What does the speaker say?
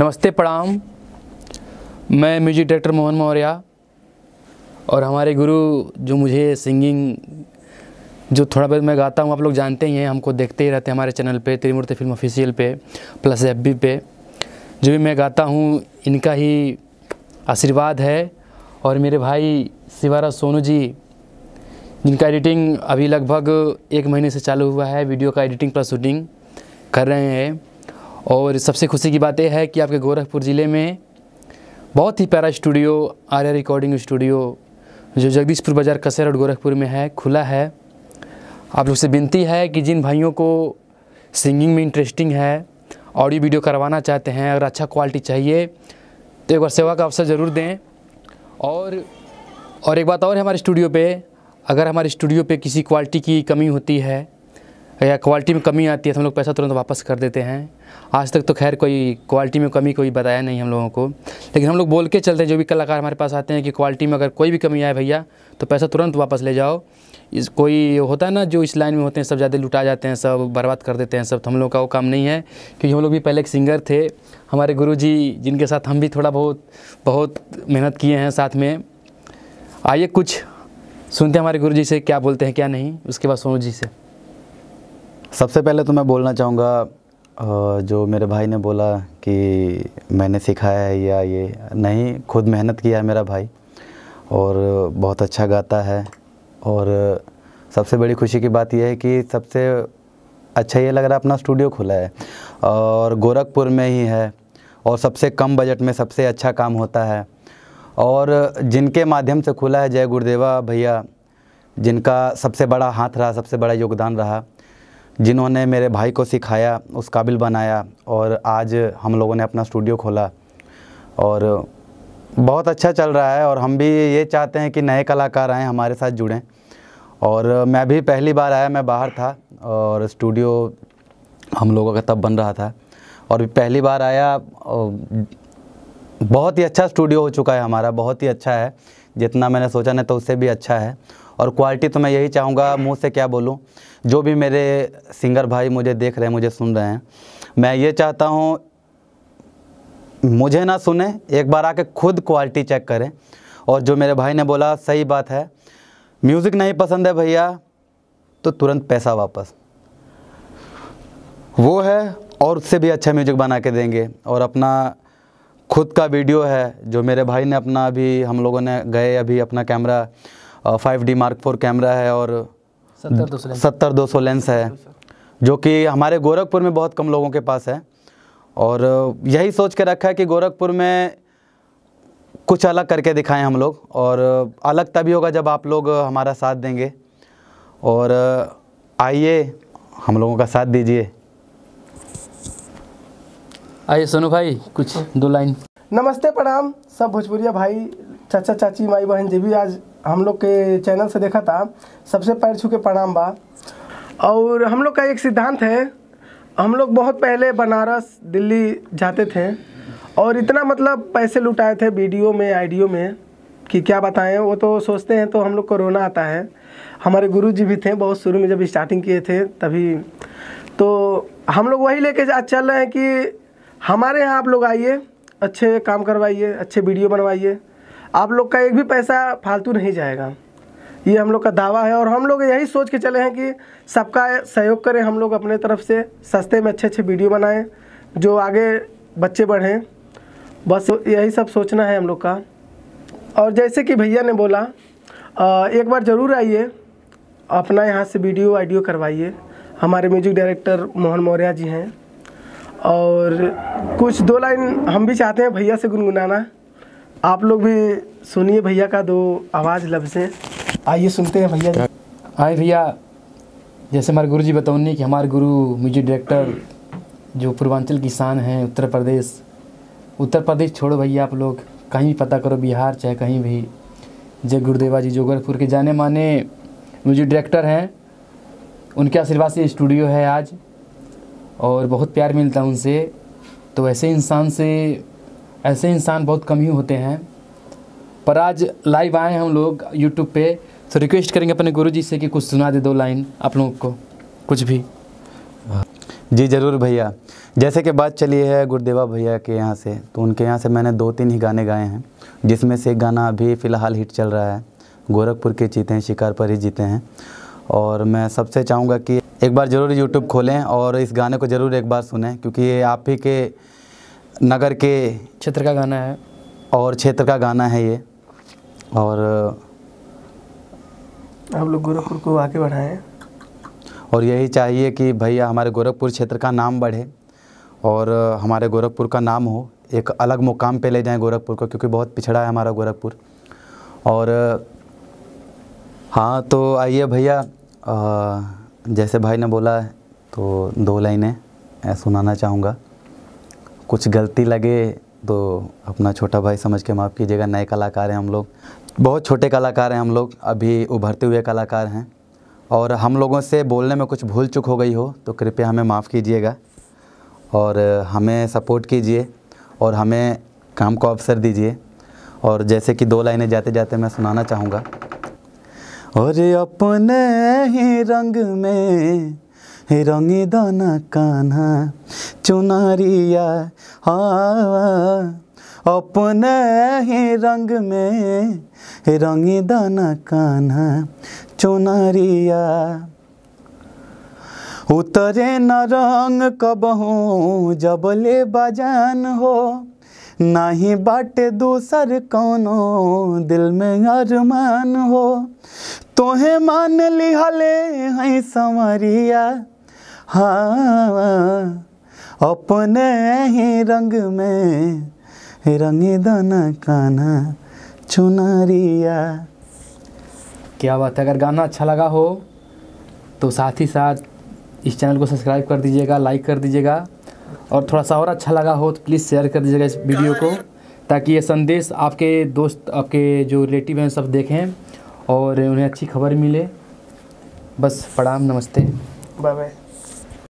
नमस्ते प्रणाम मैं म्यूजिक डायरेक्टर मोहन मौर्या और हमारे गुरु जो मुझे सिंगिंग जो थोड़ा बहुत मैं गाता हूँ आप लोग जानते ही हैं हमको देखते ही रहते हैं हमारे चैनल पे त्रिमूर्ति फिल्म ऑफिशियल पे प्लस एफ बी पे जो भी मैं गाता हूँ इनका ही आशीर्वाद है और मेरे भाई शिवारा सोनू जी जिनका एडिटिंग अभी लगभग एक महीने से चालू हुआ है वीडियो का एडिटिंग प्लस शूटिंग कर रहे हैं और सबसे खुशी की बात यह है कि आपके गोरखपुर ज़िले में बहुत ही प्यारा स्टूडियो आर्या रिकॉर्डिंग स्टूडियो जो जगदीशपुर बाज़ार कसर रोड गोरखपुर में है खुला है आप लोग से विनती है कि जिन भाइयों को सिंगिंग में इंटरेस्टिंग है ऑडियो वीडियो करवाना चाहते हैं अगर अच्छा क्वालिटी चाहिए तो एक बार सेवा का अवसर ज़रूर दें और और एक बात और है हमारे स्टूडियो पे अगर हमारे स्टूडियो पे किसी क्वालिटी की कमी होती है या क्वालिटी में कमी आती है तो हम लोग पैसा तुरंत वापस कर देते हैं आज तक तो खैर कोई क्वालिटी में कमी कोई बताया नहीं हम लोगों को लेकिन हम लोग बोल के चलते हैं जो भी कलाकार हमारे पास आते हैं कि क्वालिटी में अगर कोई भी कमी आए भैया तो पैसा तुरंत वापस ले जाओ इस कोई होता है ना जो इस लाइन में होते हैं सब ज़्यादा लुटा जाते हैं सब बर्बाद कर देते हैं सब तो हम लोग का वो काम नहीं है क्योंकि हम लोग भी पहले एक सिंगर थे हमारे गुरु जी जिनके साथ हम भी थोड़ा बहुत बहुत मेहनत किए हैं साथ में आइए कुछ सुनते हैं हमारे गुरु जी से क्या बोलते हैं क्या नहीं उसके बाद सोनू जी से सबसे पहले तो मैं बोलना चाहूँगा जो मेरे भाई ने बोला कि मैंने सिखाया है या ये नहीं खुद मेहनत किया है मेरा भाई और बहुत अच्छा गाता है और सबसे बड़ी खुशी की बात यह है कि सबसे अच्छा ये लग रहा है अपना स्टूडियो खुला है और गोरखपुर में ही है और सबसे कम बजट में सबसे अच्छा काम होता है और जिनके माध्यम से खुला है जय गुरुदेवा भैया जिनका सबसे बड़ा हाथ रहा सबसे बड़ा योगदान रहा जिन्होंने मेरे भाई को सिखाया उस काबिल बनाया और आज हम लोगों ने अपना स्टूडियो खोला और बहुत अच्छा चल रहा है और हम भी ये चाहते हैं कि नए कलाकार आएँ हमारे साथ जुड़ें और मैं भी पहली बार आया मैं बाहर था और स्टूडियो हम लोगों का तब बन रहा था और पहली बार आया बहुत ही अच्छा स्टूडियो हो चुका है हमारा बहुत ही अच्छा है जितना मैंने सोचा नहीं तो उससे भी अच्छा है और क्वालिटी तो मैं यही चाहूँगा मुँह से क्या बोलूँ जो भी मेरे सिंगर भाई मुझे देख रहे हैं मुझे सुन रहे हैं मैं ये चाहता हूँ मुझे ना सुने एक बार आके खुद क्वालिटी चेक करें और जो मेरे भाई ने बोला सही बात है म्यूज़िक नहीं पसंद है भैया तो तुरंत पैसा वापस वो है और उससे भी अच्छा म्यूजिक बना के देंगे और अपना खुद का वीडियो है जो मेरे भाई ने अपना अभी हम लोगों ने गए अभी अपना camera five D mark four camera है और सत्तर दो सौ लेंस है जो कि हमारे गोरखपुर में बहुत कम लोगों के पास है और यही सोच के रखा है कि गोरखपुर में कुछ अलग करके दिखाएं हम लोग और अलग तभी होगा जब आप लोग हमारा साथ देंगे और आइए हम लोगों का साथ दीजिए आइए सोनू भाई कुछ दो लाइन नमस्ते प्रणाम सब भोजपुरिया भाई चाचा चाची माई बहन जी भी आज हम लोग के चैनल से देखा था सबसे पैर छू के प्रणाम बा और हम लोग का एक सिद्धांत है हम लोग बहुत पहले बनारस दिल्ली जाते थे और इतना मतलब पैसे लुटाए थे वीडियो में आइडियो में कि क्या बताएं वो तो सोचते हैं तो हम लोग कोरोना आता है हमारे गुरु जी भी थे बहुत शुरू में जब स्टार्टिंग किए थे तभी तो हम लोग वही लेके चल रहे हैं कि हमारे यहाँ आप लोग आइए अच्छे काम करवाइए अच्छे वीडियो बनवाइए आप लोग का एक भी पैसा फालतू नहीं जाएगा ये हम लोग का दावा है और हम लोग यही सोच के चले हैं कि सबका सहयोग करें हम लोग अपने तरफ से सस्ते में अच्छे अच्छे वीडियो बनाएं जो आगे बच्चे बढ़ें बस यही सब सोचना है हम लोग का और जैसे कि भैया ने बोला एक बार ज़रूर आइए अपना यहाँ से वीडियो आइडियो करवाइए हमारे म्यूजिक डायरेक्टर मोहन मौर्या जी हैं और कुछ दो लाइन हम भी चाहते हैं भैया से गुनगुनाना आप लोग भी सुनिए भैया का दो आवाज़ से आइए सुनते हैं भैया आए भैया जैसे हमारे गुरु जी बतौनी कि हमारे गुरु म्यूजिक डायरेक्टर जो पूर्वांचल किसान हैं उत्तर प्रदेश उत्तर प्रदेश छोड़ो भैया आप लोग कहीं भी पता करो बिहार चाहे कहीं भी जय गुरुदेवा जी जो गोरखपुर के जाने माने म्यूजिक डायरेक्टर हैं उनके आशीर्वाद से स्टूडियो है आज और बहुत प्यार मिलता है उनसे तो ऐसे इंसान से ऐसे इंसान बहुत कम ही होते हैं पर आज लाइव आए हैं हम लोग यूट्यूब पे तो रिक्वेस्ट करेंगे अपने गुरु जी से कि कुछ सुना दे दो लाइन आप लोगों को कुछ भी जी ज़रूर भैया जैसे कि बात चली है गुरुदेवा भैया के यहाँ से तो उनके यहाँ से मैंने दो तीन ही गाने गाए हैं जिसमें से एक गाना अभी फ़िलहाल हिट चल रहा है गोरखपुर के जीते हैं शिकार पर ही जीते हैं और मैं सबसे चाहूँगा कि एक बार ज़रूर यूट्यूब खोलें और इस गाने को ज़रूर एक बार सुनें क्योंकि ये आप ही के नगर के क्षेत्र का गाना है और क्षेत्र का गाना है ये और हम लोग गोरखपुर को आगे बढ़ाएं और यही चाहिए कि भैया हमारे गोरखपुर क्षेत्र का नाम बढ़े और हमारे गोरखपुर का नाम हो एक अलग मुकाम पे ले जाएं गोरखपुर को क्योंकि बहुत पिछड़ा है हमारा गोरखपुर और हाँ तो आइए भैया जैसे भाई ने बोला तो दो लाइनें सुनाना चाहूँगा कुछ गलती लगे तो अपना छोटा भाई समझ के माफ़ कीजिएगा नए कलाकार हैं हम लोग बहुत छोटे कलाकार हैं हम लोग अभी उभरते हुए कलाकार हैं और हम लोगों से बोलने में कुछ भूल चुक हो गई हो तो कृपया हमें माफ़ कीजिएगा और हमें सपोर्ट कीजिए और हमें काम को अवसर दीजिए और जैसे कि दो लाइनें जाते जाते मैं सुनाना चाहूँगा और अपने ही रंग में रंगी दाना काना चुनारिया हावा अपने ही रंग में रंगी दाना काना चुनारिया उतरे न रंग कबहूँ जबले बजान हो नाही बाटे दूसर कौनो दिल में अरमान हो तोहे मान लिहले हैं समरिया हाँ अपने ही रंग में दाना काना चुनरिया क्या बात है अगर गाना अच्छा लगा हो तो साथ ही साथ इस चैनल को सब्सक्राइब कर दीजिएगा लाइक कर दीजिएगा और थोड़ा सा और अच्छा लगा हो तो प्लीज़ शेयर कर दीजिएगा इस वीडियो को ताकि ये संदेश आपके दोस्त आपके जो रिलेटिव हैं सब देखें और उन्हें अच्छी खबर मिले बस प्रणाम नमस्ते बाय बाय